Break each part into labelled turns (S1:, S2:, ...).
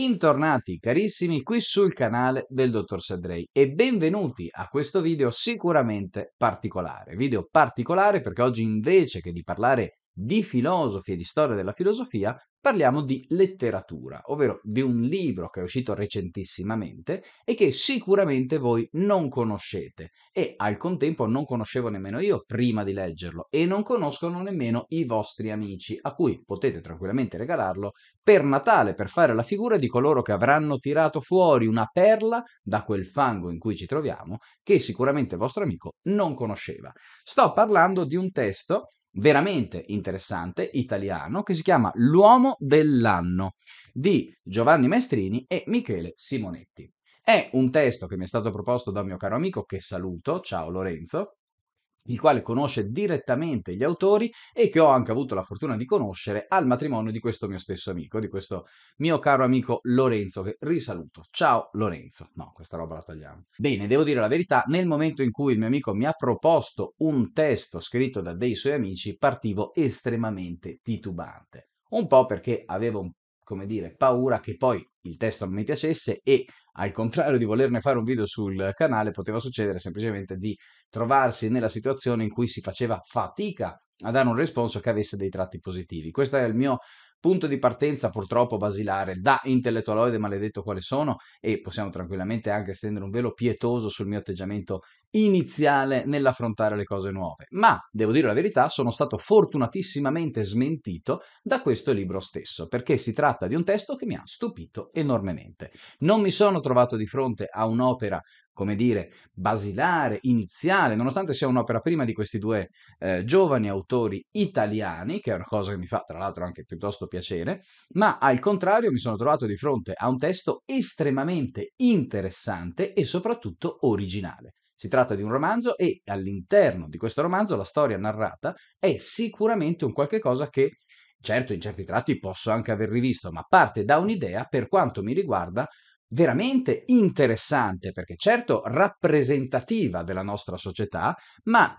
S1: Bentornati carissimi qui sul canale del Dottor Sedrei e benvenuti a questo video sicuramente particolare. Video particolare perché oggi invece che di parlare di filosofi e di storia della filosofia, parliamo di letteratura, ovvero di un libro che è uscito recentissimamente e che sicuramente voi non conoscete e al contempo non conoscevo nemmeno io prima di leggerlo e non conoscono nemmeno i vostri amici a cui potete tranquillamente regalarlo per Natale per fare la figura di coloro che avranno tirato fuori una perla da quel fango in cui ci troviamo che sicuramente il vostro amico non conosceva. Sto parlando di un testo veramente interessante, italiano, che si chiama L'uomo dell'anno di Giovanni Maestrini e Michele Simonetti. È un testo che mi è stato proposto da un mio caro amico che saluto, ciao Lorenzo, il quale conosce direttamente gli autori e che ho anche avuto la fortuna di conoscere al matrimonio di questo mio stesso amico, di questo mio caro amico Lorenzo, che risaluto. Ciao Lorenzo. No, questa roba la tagliamo. Bene, devo dire la verità, nel momento in cui il mio amico mi ha proposto un testo scritto da dei suoi amici, partivo estremamente titubante un po' perché avevo un come dire, paura che poi il testo non mi piacesse e al contrario di volerne fare un video sul canale poteva succedere semplicemente di trovarsi nella situazione in cui si faceva fatica a dare un responso che avesse dei tratti positivi. Questo era il mio punto di partenza purtroppo basilare da intellettualoide maledetto quale sono e possiamo tranquillamente anche stendere un velo pietoso sul mio atteggiamento iniziale nell'affrontare le cose nuove. Ma, devo dire la verità, sono stato fortunatissimamente smentito da questo libro stesso, perché si tratta di un testo che mi ha stupito enormemente. Non mi sono trovato di fronte a un'opera come dire, basilare, iniziale, nonostante sia un'opera prima di questi due eh, giovani autori italiani, che è una cosa che mi fa tra l'altro anche piuttosto piacere, ma al contrario mi sono trovato di fronte a un testo estremamente interessante e soprattutto originale. Si tratta di un romanzo e all'interno di questo romanzo la storia narrata è sicuramente un qualche cosa che, certo, in certi tratti posso anche aver rivisto, ma parte da un'idea, per quanto mi riguarda, veramente interessante, perché certo rappresentativa della nostra società, ma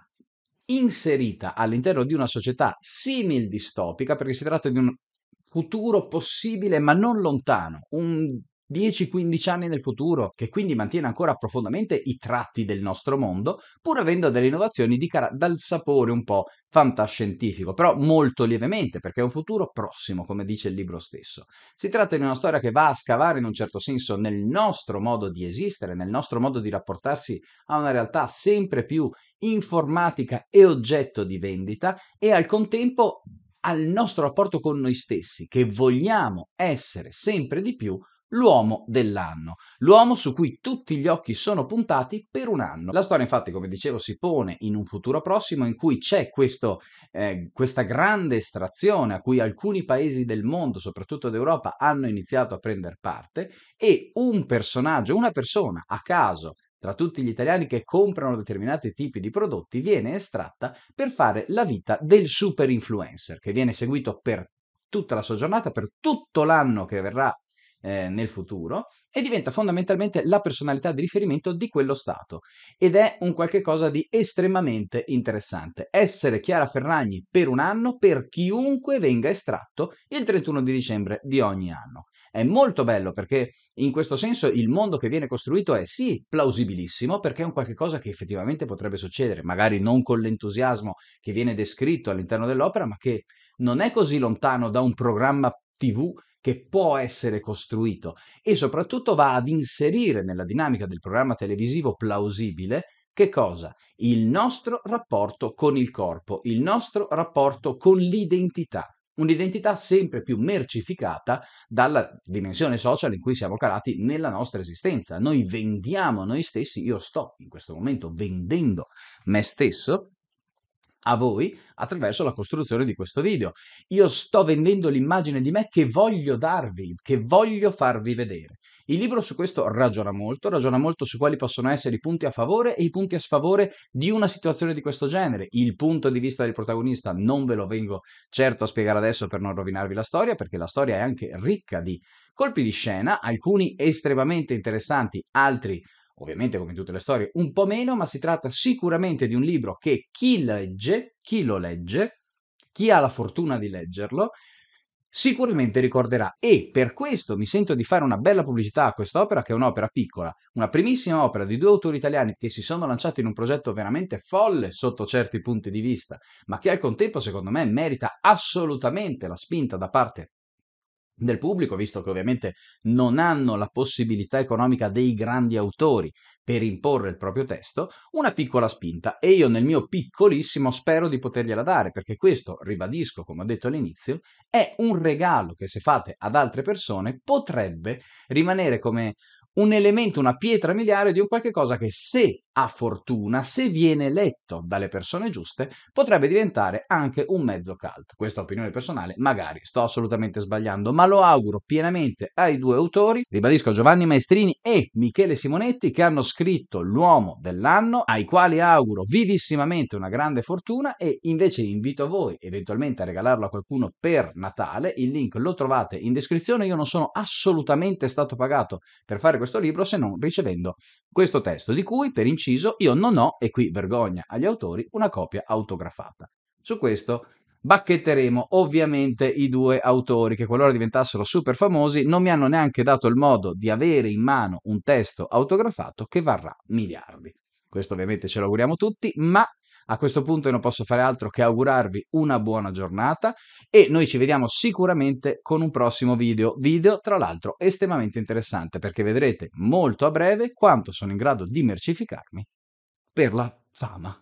S1: inserita all'interno di una società simil distopica, perché si tratta di un futuro possibile ma non lontano, un 10-15 anni nel futuro, che quindi mantiene ancora profondamente i tratti del nostro mondo, pur avendo delle innovazioni car- dal sapore un po' fantascientifico, però molto lievemente, perché è un futuro prossimo, come dice il libro stesso. Si tratta di una storia che va a scavare in un certo senso nel nostro modo di esistere, nel nostro modo di rapportarsi a una realtà sempre più informatica e oggetto di vendita e al contempo al nostro rapporto con noi stessi, che vogliamo essere sempre di più l'uomo dell'anno, l'uomo su cui tutti gli occhi sono puntati per un anno. La storia infatti, come dicevo, si pone in un futuro prossimo in cui c'è questo, eh, questa grande estrazione a cui alcuni paesi del mondo, soprattutto d'Europa, hanno iniziato a prendere parte e un personaggio, una persona a caso tra tutti gli italiani che comprano determinati tipi di prodotti viene estratta per fare la vita del super influencer che viene seguito per tutta la sua giornata, per tutto l'anno che verrà eh, nel futuro e diventa fondamentalmente la personalità di riferimento di quello Stato ed è un qualche cosa di estremamente interessante. Essere Chiara Ferragni per un anno per chiunque venga estratto il 31 di dicembre di ogni anno. È molto bello perché in questo senso il mondo che viene costruito è sì plausibilissimo perché è un qualche cosa che effettivamente potrebbe succedere, magari non con l'entusiasmo che viene descritto all'interno dell'opera, ma che non è così lontano da un programma TV che può essere costruito e soprattutto va ad inserire nella dinamica del programma televisivo plausibile che cosa? Il nostro rapporto con il corpo, il nostro rapporto con l'identità, un'identità sempre più mercificata dalla dimensione social in cui siamo calati nella nostra esistenza. Noi vendiamo noi stessi, io sto in questo momento vendendo me stesso a voi attraverso la costruzione di questo video. Io sto vendendo l'immagine di me che voglio darvi, che voglio farvi vedere. Il libro su questo ragiona molto, ragiona molto su quali possono essere i punti a favore e i punti a sfavore di una situazione di questo genere. Il punto di vista del protagonista non ve lo vengo certo a spiegare adesso per non rovinarvi la storia, perché la storia è anche ricca di colpi di scena, alcuni estremamente interessanti, altri ovviamente come in tutte le storie, un po' meno, ma si tratta sicuramente di un libro che chi legge, chi lo legge, chi ha la fortuna di leggerlo, sicuramente ricorderà e per questo mi sento di fare una bella pubblicità a quest'opera che è un'opera piccola, una primissima opera di due autori italiani che si sono lanciati in un progetto veramente folle sotto certi punti di vista, ma che al contempo secondo me merita assolutamente la spinta da parte del pubblico, visto che ovviamente non hanno la possibilità economica dei grandi autori per imporre il proprio testo, una piccola spinta e io nel mio piccolissimo spero di potergliela dare, perché questo, ribadisco come ho detto all'inizio, è un regalo che se fate ad altre persone potrebbe rimanere come un elemento, una pietra miliare di un qualche cosa che se ha fortuna, se viene letto dalle persone giuste, potrebbe diventare anche un mezzo cult. Questa opinione personale, magari sto assolutamente sbagliando, ma lo auguro pienamente ai due autori, ribadisco Giovanni Maestrini e Michele Simonetti, che hanno scritto L'uomo dell'anno, ai quali auguro vivissimamente una grande fortuna e invece invito voi eventualmente a regalarlo a qualcuno per Natale, il link lo trovate in descrizione, io non sono assolutamente stato pagato per fare questo libro se non ricevendo questo testo, di cui, per inciso, io non ho, e qui vergogna agli autori, una copia autografata. Su questo bacchetteremo ovviamente i due autori che qualora diventassero super famosi non mi hanno neanche dato il modo di avere in mano un testo autografato che varrà miliardi. Questo ovviamente ce lo auguriamo tutti, ma a questo punto io non posso fare altro che augurarvi una buona giornata e noi ci vediamo sicuramente con un prossimo video, video tra l'altro estremamente interessante perché vedrete molto a breve quanto sono in grado di mercificarmi per la fama.